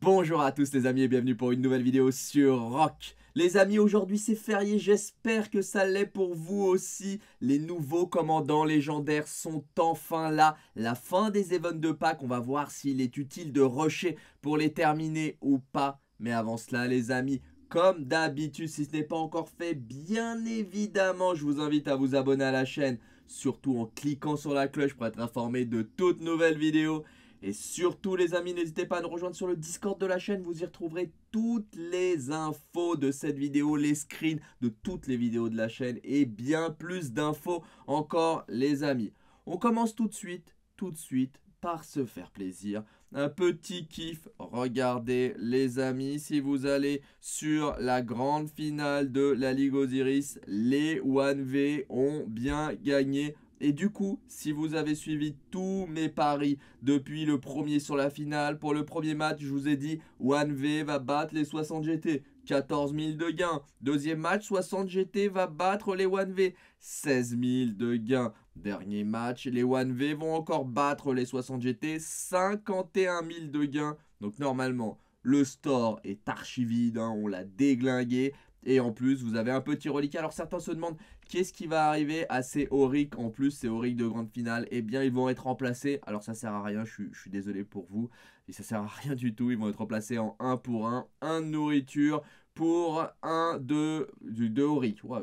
Bonjour à tous les amis et bienvenue pour une nouvelle vidéo sur Rock. Les amis, aujourd'hui c'est férié, j'espère que ça l'est pour vous aussi. Les nouveaux commandants légendaires sont enfin là. La fin des events de Pâques, on va voir s'il est utile de rusher pour les terminer ou pas. Mais avant cela, les amis, comme d'habitude, si ce n'est pas encore fait, bien évidemment, je vous invite à vous abonner à la chaîne, surtout en cliquant sur la cloche pour être informé de toutes nouvelles vidéos. Et surtout, les amis, n'hésitez pas à nous rejoindre sur le Discord de la chaîne. Vous y retrouverez toutes les infos de cette vidéo, les screens de toutes les vidéos de la chaîne et bien plus d'infos encore, les amis. On commence tout de suite, tout de suite, par se faire plaisir un petit kiff. Regardez les amis, si vous allez sur la grande finale de la Ligue Osiris, les 1V ont bien gagné. Et du coup, si vous avez suivi tous mes paris depuis le premier sur la finale, pour le premier match, je vous ai dit 1V va battre les 60 GT. 14 000 de gains. Deuxième match, 60 GT va battre les 1V. 16 000 de gains. Dernier match, les 1V vont encore battre les 60 GT. 51 000 de gains. Donc normalement, le store est archi vide. Hein. on l'a déglingué. Et en plus, vous avez un petit reliquat. Alors certains se demandent qu'est-ce qui va arriver à ces Auric. En plus, ces Auric de grande finale, eh bien, ils vont être remplacés. Alors ça sert à rien, je suis, désolé pour vous. Et ça sert à rien du tout. Ils vont être remplacés en 1 pour 1. 1 nourriture pour un de, du de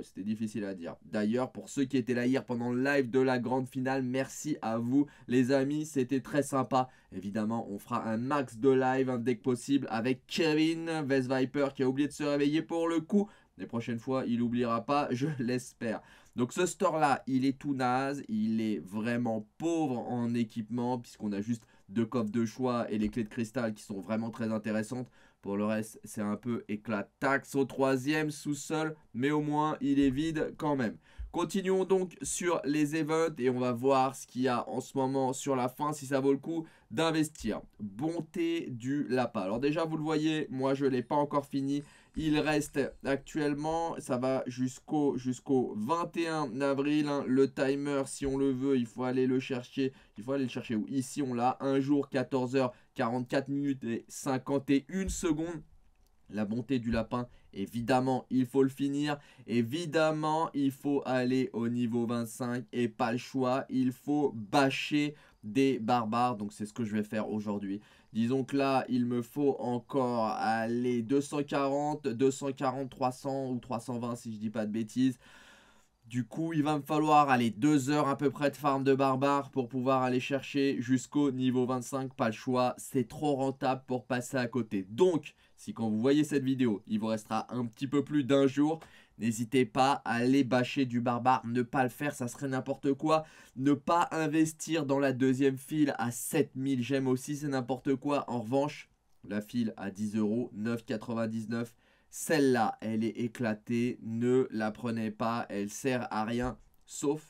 c'était difficile à dire. D'ailleurs, pour ceux qui étaient là hier pendant le live de la grande finale, merci à vous les amis, c'était très sympa. Évidemment, on fera un max de live un dès que possible avec Kevin Vest Viper qui a oublié de se réveiller pour le coup. Les prochaines fois, il n'oubliera pas, je l'espère. Donc ce store-là, il est tout naze, il est vraiment pauvre en équipement puisqu'on a juste deux coffres de choix et les clés de cristal qui sont vraiment très intéressantes. Pour le reste, c'est un peu éclat taxe au troisième sous-sol, mais au moins il est vide quand même. Continuons donc sur les events et on va voir ce qu'il y a en ce moment sur la fin, si ça vaut le coup d'investir. Bonté du lapin. Alors déjà, vous le voyez, moi je ne l'ai pas encore fini. Il reste actuellement, ça va jusqu'au jusqu'au 21 avril. Hein. le timer, si on le veut, il faut aller le chercher. Il faut aller le chercher Ici, on l'a. Un jour, 14h44 minutes et 51 secondes. La bonté du lapin, évidemment, il faut le finir. Évidemment, il faut aller au niveau 25 et pas le choix. Il faut bâcher des barbares. Donc c'est ce que je vais faire aujourd'hui. Disons que là, il me faut encore aller 240, 240, 300 ou 320 si je dis pas de bêtises. Du coup, il va me falloir aller deux heures à peu près de farm de barbares pour pouvoir aller chercher jusqu'au niveau 25. Pas le choix, c'est trop rentable pour passer à côté. Donc, si quand vous voyez cette vidéo, il vous restera un petit peu plus d'un jour, N'hésitez pas à aller bâcher du barbare, ne pas le faire, ça serait n'importe quoi. Ne pas investir dans la deuxième file à 7000 j'aime aussi, c'est n'importe quoi. En revanche, la file à 10 euros, 9,99. Celle-là, elle est éclatée, ne la prenez pas, elle sert à rien, sauf,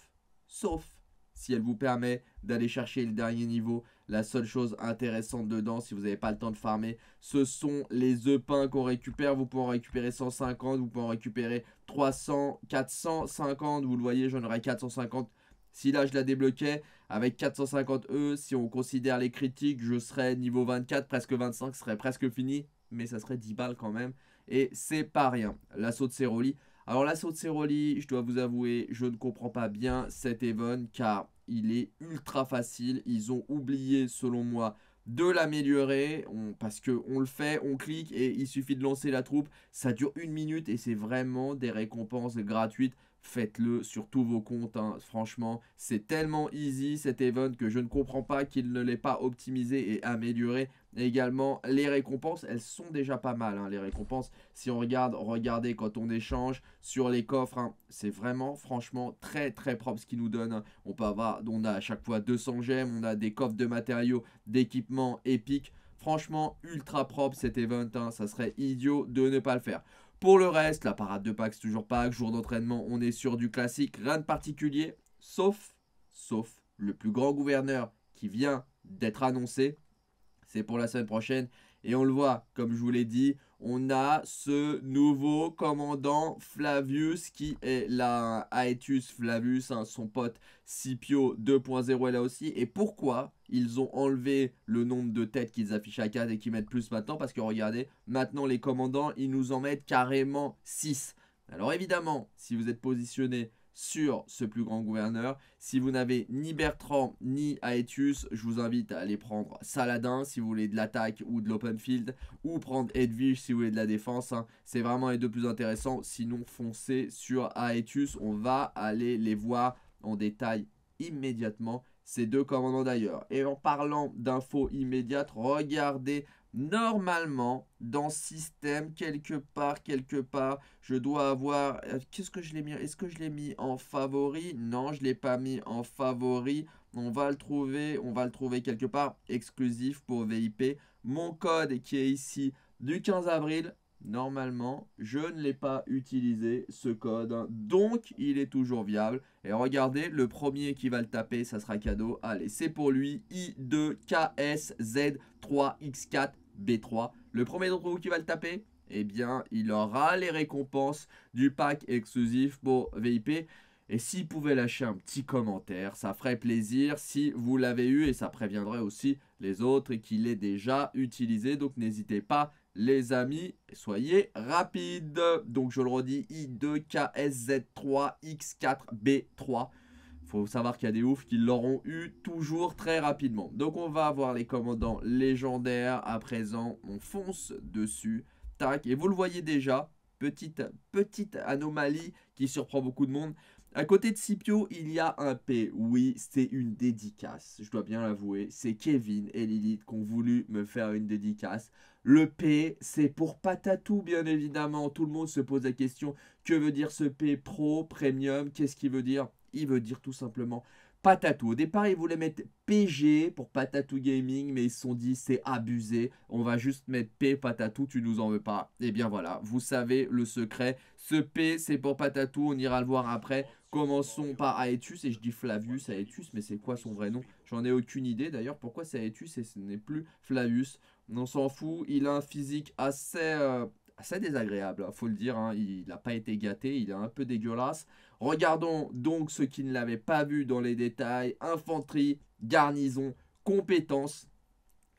sauf si elle vous permet d'aller chercher le dernier niveau la seule chose intéressante dedans, si vous n'avez pas le temps de farmer, ce sont les œufs pains qu'on récupère. Vous pouvez en récupérer 150, vous pouvez en récupérer 300, 450. Vous le voyez, j'en aurais 450. Si là je la débloquais avec 450 œufs, si on considère les critiques, je serais niveau 24, presque 25, ce serait presque fini. Mais ça serait 10 balles quand même. Et c'est pas rien. L'assaut de Céroli. Alors l'assaut de Céroli, je dois vous avouer, je ne comprends pas bien cet event car il est ultra facile. Ils ont oublié, selon moi, de l'améliorer parce que on le fait, on clique et il suffit de lancer la troupe. Ça dure une minute et c'est vraiment des récompenses gratuites faites-le sur tous vos comptes. Hein. Franchement, c'est tellement easy cet event que je ne comprends pas qu'il ne l'ait pas optimisé et amélioré. également, les récompenses, elles sont déjà pas mal. Hein. les récompenses, si on regarde, regardez quand on échange sur les coffres, hein. c'est vraiment, franchement, très, très propre ce qui nous donne. On peut avoir, on a à chaque fois 200 gemmes, on a des coffres de matériaux, d'équipements épiques. Franchement, ultra propre cet event, ça serait idiot de ne pas le faire. Pour le reste, la parade de Pâques, toujours Pâques, jour d'entraînement, on est sur du classique, rien de particulier, sauf, sauf le plus grand gouverneur qui vient d'être annoncé. C'est pour la semaine prochaine. Et on le voit, comme je vous l'ai dit, on a ce nouveau commandant Flavius qui est là, hein. Aetius Flavius, hein, son pote Scipio 2.0 est là aussi. Et pourquoi ils ont enlevé le nombre de têtes qu'ils affichent à 4 et qu'ils mettent plus maintenant Parce que regardez, maintenant les commandants, ils nous en mettent carrément 6. Alors évidemment, si vous êtes positionné sur ce plus grand gouverneur. Si vous n'avez ni Bertrand ni Aetius, je vous invite à aller prendre Saladin si vous voulez de l'attaque ou de l'open field, ou prendre Edwige si vous voulez de la défense. Hein. C'est vraiment les deux plus intéressants. Sinon, foncez sur Aetius. On va aller les voir en détail immédiatement ces deux commandants d'ailleurs. Et en parlant d'infos immédiates, regardez Normalement, dans système, quelque part, quelque part, je dois avoir... Euh, qu'est-ce que je l'ai mis Est-ce que je l'ai mis en favori Non, je ne l'ai pas mis en favori. On va le trouver, on va le trouver quelque part, exclusif pour VIP. Mon code qui est ici du 15 avril, normalement, je ne l'ai pas utilisé, ce code. Donc, il est toujours viable. Et regardez, le premier qui va le taper, ça sera cadeau. Allez, c'est pour lui. I2KSZ3X4 B3. Le premier d'entre vous qui va le taper, eh bien, il aura les récompenses du pack exclusif pour VIP. Et s'il pouvait lâcher un petit commentaire, ça ferait plaisir si vous l'avez eu et ça préviendrait aussi les autres qu'il est déjà utilisé. Donc n'hésitez pas les amis, soyez rapides. Donc je le redis, I2KSZ3X4B3 faut savoir qu'il y a des oufs qui l'auront eu toujours très rapidement. Donc on va avoir les commandants légendaires à présent. On fonce dessus. Tac. Et vous le voyez déjà. Petite, petite anomalie qui surprend beaucoup de monde. À côté de Scipio, il y a un P. Oui, c'est une dédicace. Je dois bien l'avouer. C'est Kevin et Lilith qui ont voulu me faire une dédicace. Le P, c'est pour Patatou, bien évidemment. Tout le monde se pose la question que veut dire ce P Pro, Premium Qu'est-ce qu'il veut dire il veut dire tout simplement patatou. Au départ, ils voulaient mettre PG pour patatou gaming, mais ils se sont dit c'est abusé, on va juste mettre P patatou, tu nous en veux pas. Et eh bien voilà, vous savez le secret. Ce P, c'est pour patatou, on ira le voir après. Commençons par Aetus, et je dis Flavius Aetus, mais c'est quoi son vrai nom J'en ai aucune idée d'ailleurs, pourquoi c'est Aetus et ce n'est plus Flavius On s'en fout, il a un physique assez... Euh, assez désagréable, hein, faut le dire. Hein. Il n'a pas été gâté, il est un peu dégueulasse. Regardons donc ceux qui ne l'avaient pas vu dans les détails. Infanterie, garnison, compétence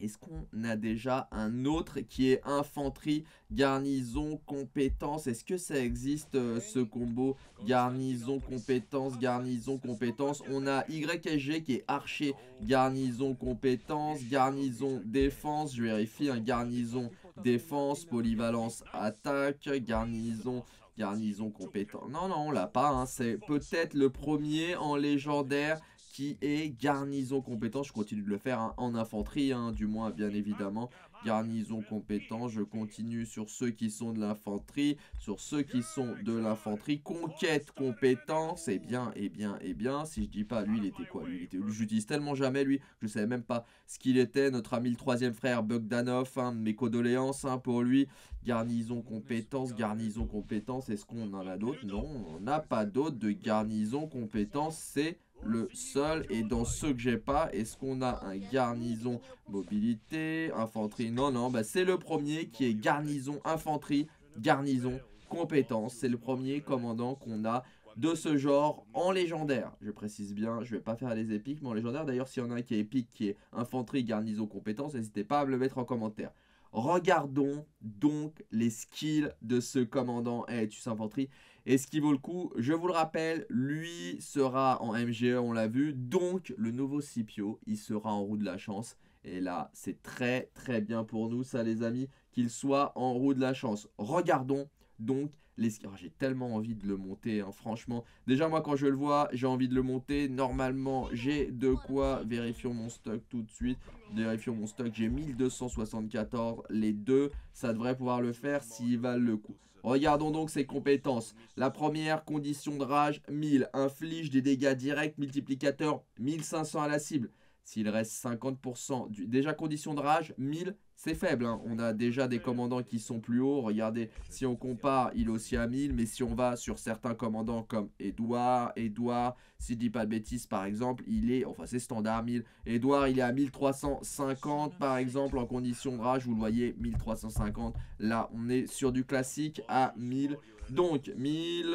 Est-ce qu'on a déjà un autre qui est infanterie, garnison, compétence Est-ce que ça existe euh, ce combo garnison, compétence, garnison, compétence On a YSG qui est archer, garnison, compétence, garnison, défense. Je vérifie, un hein, garnison, défense, polyvalence, attaque, garnison, garnison compétent. Non, non, on l'a pas, hein. c'est peut-être le premier en légendaire qui est garnison compétence. Je continue de le faire hein, en infanterie, hein, du moins, bien évidemment. Garnison compétence, je continue sur ceux qui sont de l'infanterie, sur ceux qui sont de l'infanterie. Conquête compétence, et bien, et eh bien, et eh bien. Si je dis pas, lui, il était quoi Lui, il était. tellement jamais, lui, je savais même pas ce qu'il était. Notre ami le troisième frère, Bogdanov, hein, mes condoléances pour lui. Garnison compétence, garnison compétence. Est-ce qu'on en a d'autres Non, on n'a pas d'autres de garnison compétence. C'est le seul, Et dans ceux que j'ai pas, est-ce qu'on a un garnison mobilité, infanterie Non, non, bah c'est le premier qui est garnison infanterie, garnison compétence. C'est le premier commandant qu'on a de ce genre en légendaire. Je précise bien, je vais pas faire les épiques, mais en légendaire. D'ailleurs, s'il y en a un qui est épique, qui est infanterie, garnison, compétence, n'hésitez pas à me le mettre en commentaire. Regardons donc les skills de ce commandant Aetus Infantry. Est-ce qu'il vaut le coup Je vous le rappelle, lui sera en MGE, on l'a vu. Donc, le nouveau Scipio, il sera en roue de la chance. Et là, c'est très très bien pour nous, ça les amis, qu'il soit en roue de la chance. Regardons donc j'ai tellement envie de le monter, hein, franchement. Déjà, moi, quand je le vois, j'ai envie de le monter. Normalement, j'ai de quoi. vérifier mon stock tout de suite. vérifier mon stock. J'ai 1274, les deux. Ça devrait pouvoir le faire s'ils valent le coup. Regardons donc ses compétences. La première, condition de rage, 1000. Inflige des dégâts directs, multiplicateur, 1500 à la cible. S'il reste 50%, déjà condition de rage, 1000, c'est faible. Hein. On a déjà des commandants qui sont plus hauts. Regardez, si on compare, il est aussi à 1000. Mais si on va sur certains commandants comme Edouard, Edouard, si je dis pas de bêtises par exemple, il est, enfin c'est standard 1000. Edouard, il est à 1350 par exemple en condition de rage. Vous le voyez, 1350. Là, on est sur du classique à 1000. Donc, 1000,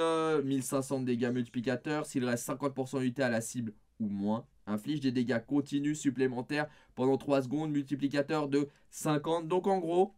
1500 euh, de dégâts multiplicateurs. S'il reste 50% d'unité à la cible ou moins, inflige des dégâts continus supplémentaires pendant 3 secondes, multiplicateur de 50. Donc en gros,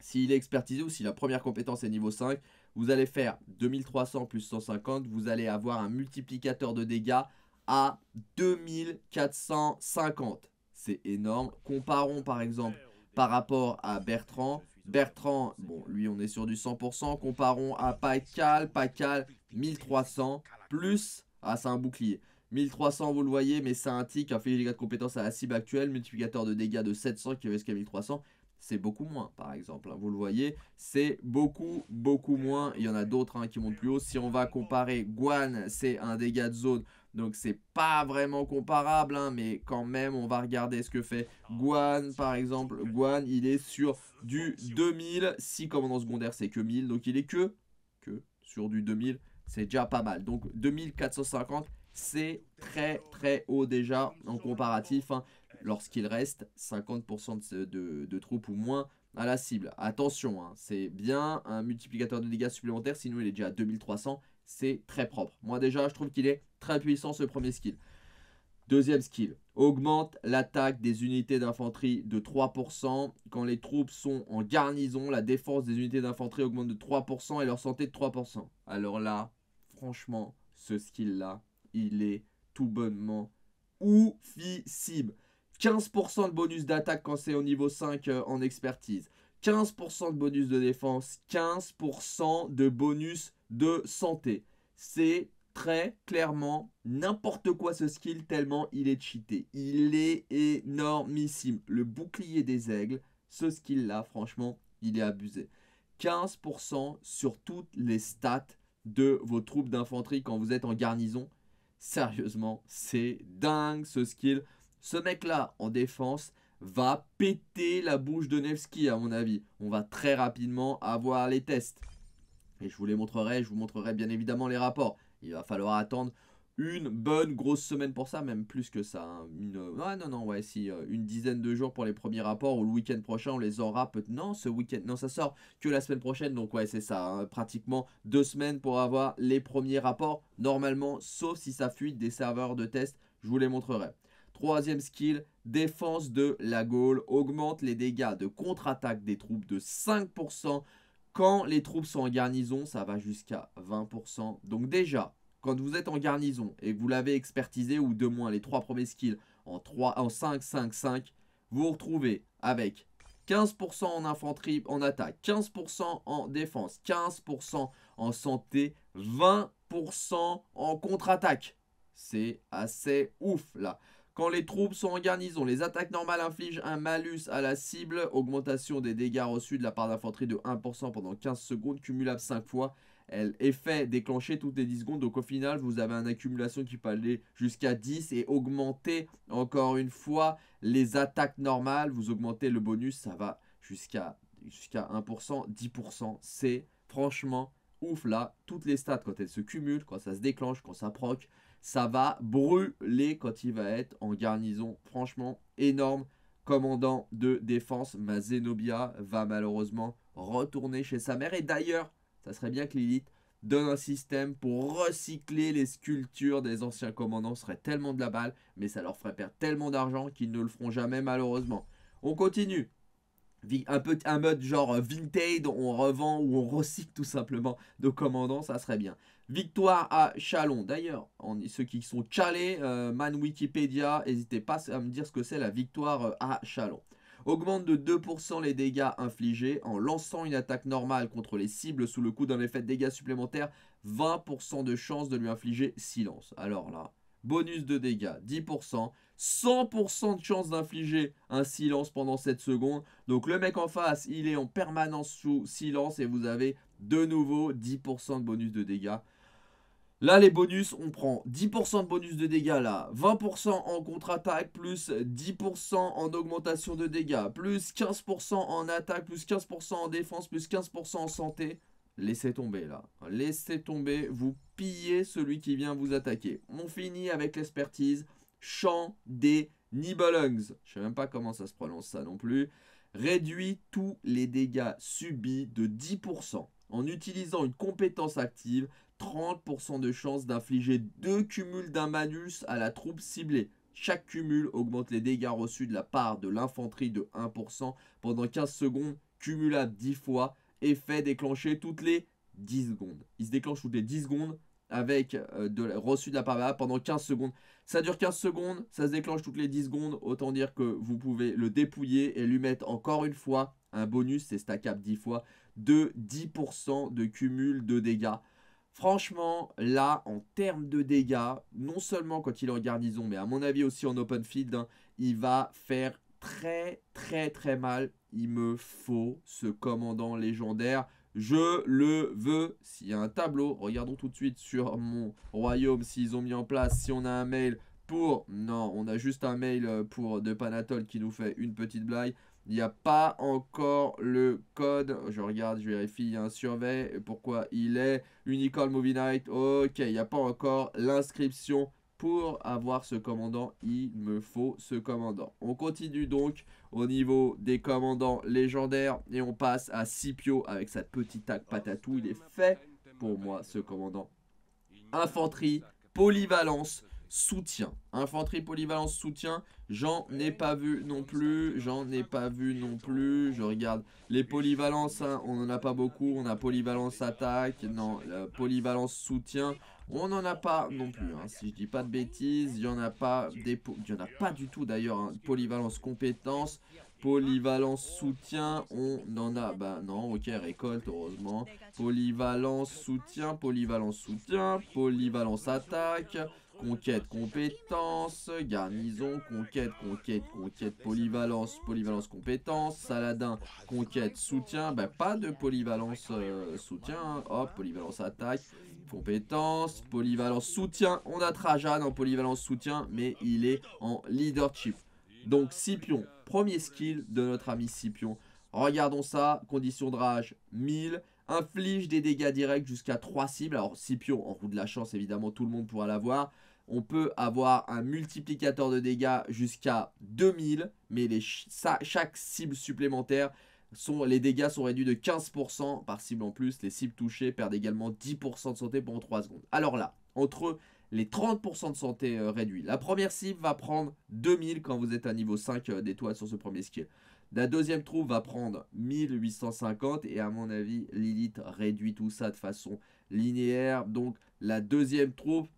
s'il est expertisé ou si la première compétence est niveau 5, vous allez faire 2300 plus 150, vous allez avoir un multiplicateur de dégâts à 2450. C'est énorme. Comparons par exemple par rapport à Bertrand. Bertrand, bon, lui, on est sur du 100%. Comparons à Pacal. Pacal, 1300 plus... Ah, c'est un bouclier. 1300, vous le voyez, mais c'est un tic, un des dégâts de compétence à la cible actuelle, multiplicateur de dégâts de 700 qui est jusqu'à 1300. C'est beaucoup moins, par exemple. Hein, vous le voyez, c'est beaucoup, beaucoup moins. Il y en a d'autres hein, qui montent plus haut. Si on va comparer, Guan, c'est un dégât de zone. Donc, c'est pas vraiment comparable, hein, mais quand même, on va regarder ce que fait Guan, par exemple. Guan, il est sur du 2000. Si commandant secondaire, c'est que 1000. Donc, il est que, que sur du 2000. C'est déjà pas mal. Donc, 2450 c'est très très haut déjà en comparatif hein. lorsqu'il reste 50% de, de, troupes ou moins à la cible. Attention, hein, c'est bien un multiplicateur de dégâts supplémentaires, sinon il est déjà à 2300, c'est très propre. Moi déjà, je trouve qu'il est très puissant ce premier skill. Deuxième skill, augmente l'attaque des unités d'infanterie de 3%. Quand les troupes sont en garnison, la défense des unités d'infanterie augmente de 3% et leur santé de 3%. Alors là, franchement, ce skill-là, il est tout bonnement oufissime. 15% de bonus d'attaque quand c'est au niveau 5 euh, en expertise. 15% de bonus de défense. 15% de bonus de santé. C'est très clairement n'importe quoi ce skill tellement il est cheaté. Il est énormissime. Le bouclier des aigles, ce skill là, franchement, il est abusé. 15% sur toutes les stats de vos troupes d'infanterie quand vous êtes en garnison. Sérieusement, c'est dingue ce skill. Ce mec-là, en défense, va péter la bouche de Nevsky, à mon avis. On va très rapidement avoir les tests. Et je vous les montrerai, je vous montrerai bien évidemment les rapports. Il va falloir attendre une bonne grosse semaine pour ça, même plus que ça. Hein. Une, ouais, non, non, ouais, si, euh, une dizaine de jours pour les premiers rapports, ou le week-end prochain, on les aura peut-être. Non, ce week-end, non, ça sort que la semaine prochaine, donc ouais, c'est ça. Hein. Pratiquement deux semaines pour avoir les premiers rapports, normalement, sauf si ça fuit des serveurs de test, je vous les montrerai. Troisième skill, défense de la Gaule, augmente les dégâts de contre-attaque des troupes de 5%. Quand les troupes sont en garnison, ça va jusqu'à 20%. Donc déjà, quand vous êtes en garnison et que vous l'avez expertisé ou de moins les trois premiers skills en, 3, en 5, 5, 5, vous vous retrouvez avec 15% en infanterie, en attaque, 15% en défense, 15% en santé, 20% en contre-attaque. C'est assez ouf là. Quand les troupes sont en garnison, les attaques normales infligent un malus à la cible, augmentation des dégâts reçus de la part d'infanterie de 1% pendant 15 secondes, cumulable 5 fois, elle, est fait déclencher toutes les 10 secondes. Donc au final, vous avez une accumulation qui peut aller jusqu'à 10 et augmenter encore une fois les attaques normales. Vous augmentez le bonus, ça va jusqu'à 1%, 10%. C'est franchement ouf là. Toutes les stats, quand elles se cumulent, quand ça se déclenche, quand ça proc, ça va brûler quand il va être en garnison. Franchement, énorme. Commandant de défense, ma Zenobia va malheureusement retourner chez sa mère. Et d'ailleurs, ça serait bien que l'élite donne un système pour recycler les sculptures des anciens commandants. Ce serait tellement de la balle, mais ça leur ferait perdre tellement d'argent qu'ils ne le feront jamais malheureusement. On continue. Un, peu, un mode genre euh, vintage, on revend ou on recycle tout simplement de commandants, ça serait bien. Victoire à Chalon. D'ailleurs, ceux qui sont chalés, euh, man Wikipédia, n'hésitez pas à me dire ce que c'est la victoire euh, à Chalon augmente de 2% les dégâts infligés en lançant une attaque normale contre les cibles sous le coup d'un effet de dégâts supplémentaires, 20% de chance de lui infliger silence. Alors là, bonus de dégâts, 10%, 100% de chance d'infliger un silence pendant 7 secondes. Donc le mec en face, il est en permanence sous silence et vous avez de nouveau 10% de bonus de dégâts. Là, les bonus, on prend 10% de bonus de dégâts, là, 20% en contre-attaque, plus 10% en augmentation de dégâts, plus 15% en attaque, plus 15% en défense, plus 15% en santé. Laissez tomber, là. Laissez tomber, vous pillez celui qui vient vous attaquer. On finit avec l'expertise, champ des Nibelungs. Je sais même pas comment ça se prononce, ça, non plus. Réduit tous les dégâts subis de 10% en utilisant une compétence active, 30% de chance d'infliger deux cumuls d'un manus à la troupe ciblée. Chaque cumul augmente les dégâts reçus de la part de l'infanterie de 1% pendant 15 secondes, cumulable 10 fois, effet déclenché toutes les 10 secondes. Il se déclenche toutes les 10 secondes avec euh, de la, reçu de la part pendant 15 secondes. Ça dure 15 secondes, ça se déclenche toutes les 10 secondes, autant dire que vous pouvez le dépouiller et lui mettre encore une fois un bonus, c'est stackable 10 fois, de 10% de cumul de dégâts. Franchement, là, en termes de dégâts, non seulement quand il est en garnison, mais à mon avis aussi en open field, hein, il va faire très très très mal. Il me faut ce commandant légendaire. Je le veux. S'il y a un tableau, regardons tout de suite sur mon royaume s'ils ont mis en place. Si on a un mail pour... Non, on a juste un mail euh, pour de Panatol qui nous fait une petite blague. Il n'y a pas encore le code. Je regarde, je vérifie. Il y a un surveil, Pourquoi il est Unicorn Movie Night. Ok, il n'y a pas encore l'inscription. Pour avoir ce commandant, il me faut ce commandant. On continue donc au niveau des commandants légendaires. Et on passe à Scipio avec sa petite tac patatou. Il est fait pour moi, ce commandant. Infanterie, polyvalence, soutien. Infanterie polyvalence soutien, j'en ah ai pas vu non plus, j'en ai pas vu non plus. Je regarde les polyvalences, hein, on en a pas beaucoup. On a polyvalence attaque, non, euh, polyvalence soutien. On en a pas non plus, hein, si je dis pas de bêtises, il n'y en a pas des il y en a pas du tout d'ailleurs, hein. polyvalence compétence, polyvalence soutien, on en a, bah non, ok, récolte, heureusement, polyvalence soutien, polyvalence soutien, polyvalence attaque, Conquête, compétence, garnison, conquête, conquête, conquête, polyvalence, polyvalence, compétence, Saladin, conquête, soutien. Ben, pas de polyvalence, euh, soutien. Hein. Hop, polyvalence, attaque, compétence, polyvalence, soutien. On a Trajan en polyvalence, soutien, mais il est en leadership. Donc, Scipion, premier skill de notre ami Scipion. Regardons ça, condition de rage, 1000 inflige des dégâts directs jusqu'à 3 cibles. Alors Scipion, en roue de la chance, évidemment, tout le monde pourra l'avoir on peut avoir un multiplicateur de dégâts jusqu'à 2000, mais les chaque cible supplémentaire, sont, les dégâts sont réduits de 15% par cible en plus. Les cibles touchées perdent également 10% de santé pendant 3 secondes. Alors là, entre les 30% de santé euh, réduits, la première cible va prendre 2000 quand vous êtes à niveau 5 euh, d'étoiles sur ce premier skill. La deuxième troupe va prendre 1850 et à mon avis Lilith réduit tout ça de façon linéaire. Donc la deuxième troupe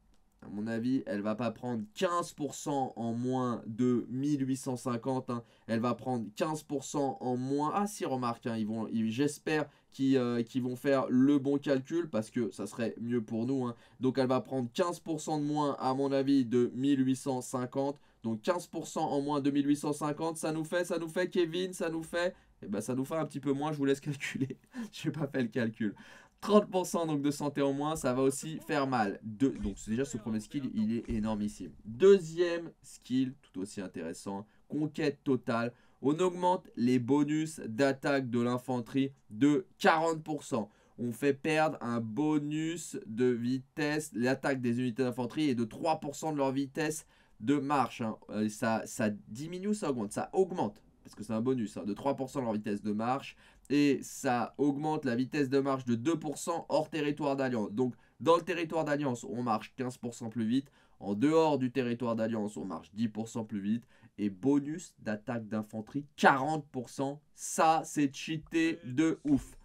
à mon avis, elle va pas prendre 15% en moins de 1850. Hein. Elle va prendre 15% en moins. Ah si, remarque, hein, ils vont, j'espère euh, qu'ils vont faire le bon calcul parce que ça serait mieux pour nous. Hein. Donc elle va prendre 15% de moins, à mon avis, de 1850. Donc 15% en moins de 1850, ça nous fait, ça nous fait, Kevin, ça nous fait... Eh ben, ça nous fait un petit peu moins, je vous laisse calculer. je n'ai pas fait le calcul. 30% donc de santé en moins, ça va aussi faire mal. donc déjà ce premier skill, il est énormissime. Deuxième skill, tout aussi intéressant, conquête totale. On augmente les bonus d'attaque de l'infanterie de 40%. On fait perdre un bonus de vitesse. L'attaque des unités d'infanterie est de 3% de leur vitesse de marche. Hein. Euh, ça, ça diminue ça augmente Ça augmente, parce que c'est un bonus, hein, de 3% de leur vitesse de marche et ça augmente la vitesse de marche de 2% hors territoire d'alliance. Donc dans le territoire d'alliance, on marche 15% plus vite. En dehors du territoire d'alliance, on marche 10% plus vite. Et bonus d'attaque d'infanterie, 40%. Ça, c'est cheaté de ouf.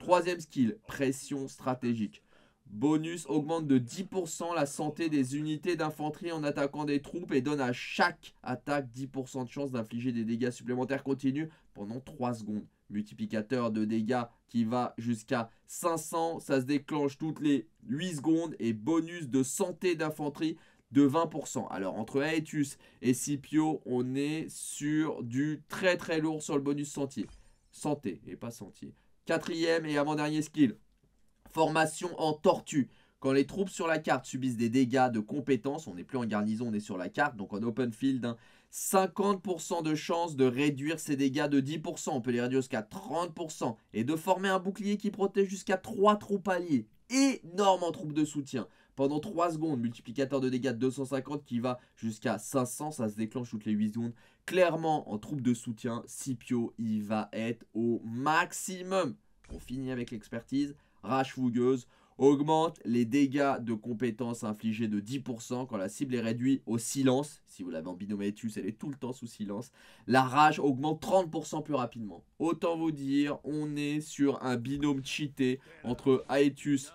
Troisième skill, pression stratégique. Bonus augmente de 10% la santé des unités d'infanterie en attaquant des troupes et donne à chaque attaque 10% de chance d'infliger des dégâts supplémentaires continus pendant 3 secondes multiplicateur de dégâts qui va jusqu'à 500. Ça se déclenche toutes les 8 secondes et bonus de santé d'infanterie de 20%. Alors entre Aetus et Scipio, on est sur du très très lourd sur le bonus sentier. Santé et pas sentier. Quatrième et avant-dernier skill. Formation en tortue. Quand les troupes sur la carte subissent des dégâts de compétences, on n'est plus en garnison, on est sur la carte, donc en open field, hein, 50% de chance de réduire ses dégâts de 10%, on peut les réduire jusqu'à 30%, et de former un bouclier qui protège jusqu'à 3 troupes alliées. Énorme en troupes de soutien. Pendant 3 secondes, multiplicateur de dégâts de 250 qui va jusqu'à 500, ça se déclenche toutes les 8 secondes. Clairement, en troupes de soutien, Scipio, il va être au maximum. Pour finir avec l'expertise, Rache fougueuse, augmente les dégâts de compétences infligés de 10% quand la cible est réduite au silence. Si vous l'avez en binôme Etus, elle est tout le temps sous silence. La rage augmente 30% plus rapidement. Autant vous dire, on est sur un binôme cheaté entre Aetus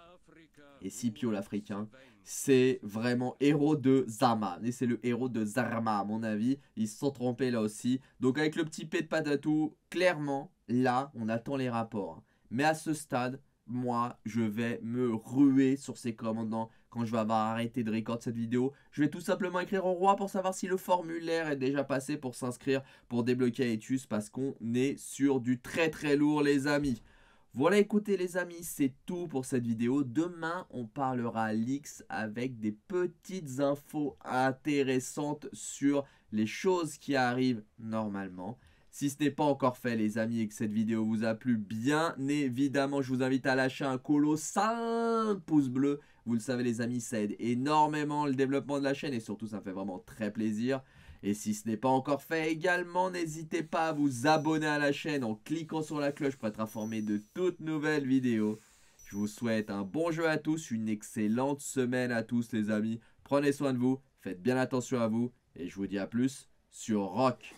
et Scipio l'Africain c'est vraiment héros de Zama. Et c'est le héros de Zarma, à mon avis. Ils se sont trompés là aussi. Donc avec le petit P de Patatou, clairement, là, on attend les rapports. Mais à ce stade, moi, je vais me ruer sur ces commandants quand je vais avoir arrêté de record cette vidéo. Je vais tout simplement écrire au roi pour savoir si le formulaire est déjà passé pour s'inscrire pour débloquer Aetius parce qu'on est sur du très très lourd les amis. Voilà, écoutez les amis, c'est tout pour cette vidéo. Demain, on parlera Lix avec des petites infos intéressantes sur les choses qui arrivent normalement. Si ce n'est pas encore fait les amis et que cette vidéo vous a plu, bien évidemment je vous invite à lâcher un 5 pouce bleus. Vous le savez les amis, ça aide énormément le développement de la chaîne et surtout ça me fait vraiment très plaisir. Et si ce n'est pas encore fait également, n'hésitez pas à vous abonner à la chaîne en cliquant sur la cloche pour être informé de toutes nouvelles vidéos. Je vous souhaite un bon jeu à tous, une excellente semaine à tous les amis. Prenez soin de vous, faites bien attention à vous et je vous dis à plus sur Rock.